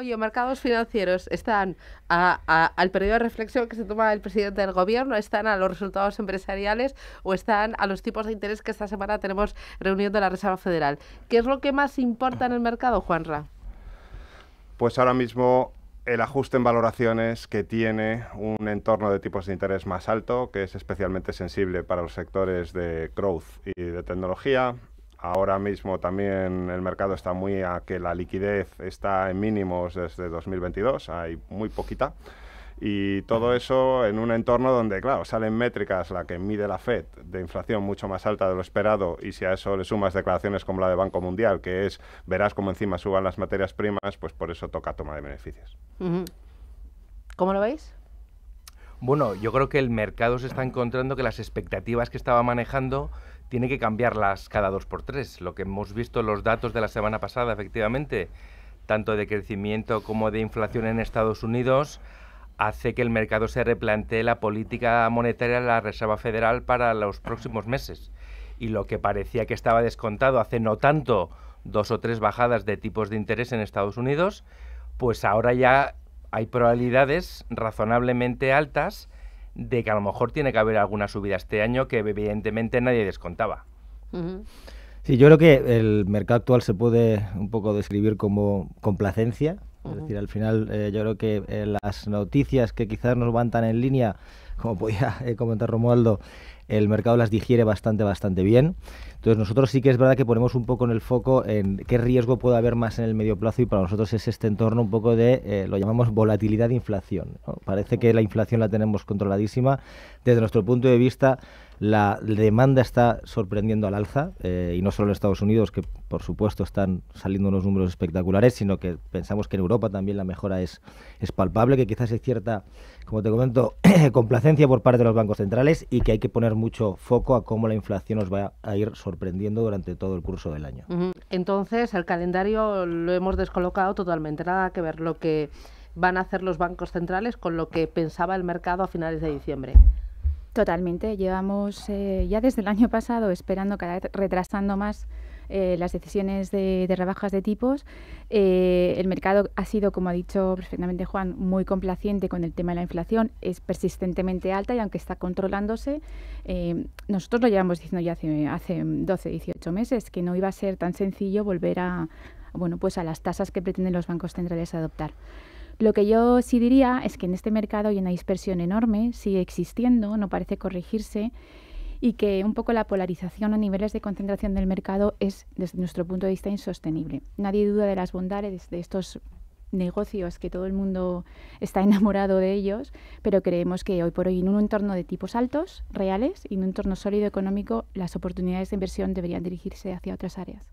Oye, mercados financieros están al periodo de reflexión que se toma el presidente del gobierno, están a los resultados empresariales o están a los tipos de interés que esta semana tenemos reunión de la Reserva Federal. ¿Qué es lo que más importa en el mercado, Juanra? Pues ahora mismo el ajuste en valoraciones que tiene un entorno de tipos de interés más alto, que es especialmente sensible para los sectores de growth y de tecnología, Ahora mismo también el mercado está muy a que la liquidez está en mínimos desde 2022, hay muy poquita. Y todo eso en un entorno donde, claro, salen métricas, la que mide la Fed, de inflación mucho más alta de lo esperado, y si a eso le sumas declaraciones como la de Banco Mundial, que es, verás cómo encima suban las materias primas, pues por eso toca toma de beneficios. ¿Cómo lo veis? Bueno, yo creo que el mercado se está encontrando que las expectativas que estaba manejando tiene que cambiarlas cada dos por tres. Lo que hemos visto en los datos de la semana pasada, efectivamente, tanto de crecimiento como de inflación en Estados Unidos, hace que el mercado se replantee la política monetaria de la Reserva Federal para los próximos meses. Y lo que parecía que estaba descontado hace no tanto dos o tres bajadas de tipos de interés en Estados Unidos, pues ahora ya hay probabilidades razonablemente altas de que a lo mejor tiene que haber alguna subida este año que evidentemente nadie descontaba. Sí, yo creo que el mercado actual se puede un poco describir como complacencia. Es decir, al final eh, yo creo que eh, las noticias que quizás nos van tan en línea, como podía eh, comentar Romualdo, el mercado las digiere bastante, bastante bien. Entonces nosotros sí que es verdad que ponemos un poco en el foco en qué riesgo puede haber más en el medio plazo y para nosotros es este entorno un poco de, lo llamamos volatilidad de inflación. Parece que la inflación la tenemos controladísima. Desde nuestro punto de vista, la demanda está sorprendiendo al alza, eh, y no solo en Estados Unidos, que por supuesto están saliendo unos números espectaculares, sino que pensamos que en Europa también la mejora es, palpable, que quizás es cierta, como te comento, complacencia por parte de los bancos centrales y que hay que poner mucho foco a cómo la inflación nos va a ir sorprendiendo durante todo el curso del año. Entonces, el calendario lo hemos descolocado totalmente, nada que ver lo que van a hacer los bancos centrales con lo que pensaba el mercado a finales de diciembre. Totalmente, llevamos eh, ya desde el año pasado esperando, cada vez retrasando más eh, las decisiones de, rebajas de tipos. Eh, el mercado ha sido, como ha dicho perfectamente Juan, muy complaciente con el tema de la inflación, es persistentemente alta y aunque está controlándose, nosotros lo llevamos diciendo ya hace, hace 12, 18 meses, que no iba a ser tan sencillo volver a, bueno, pues a las tasas que pretenden los bancos centrales adoptar. Lo que yo sí diría es que en este mercado hay una dispersión enorme, sigue existiendo, no parece corregirse, y que un poco la polarización a niveles de concentración del mercado es, desde nuestro punto de vista, insostenible. Nadie duda de las bondades de estos negocios que todo el mundo está enamorado de ellos, pero creemos que hoy por hoy en un entorno de tipos altos, reales, y en un entorno sólido económico, las oportunidades de inversión deberían dirigirse hacia otras áreas.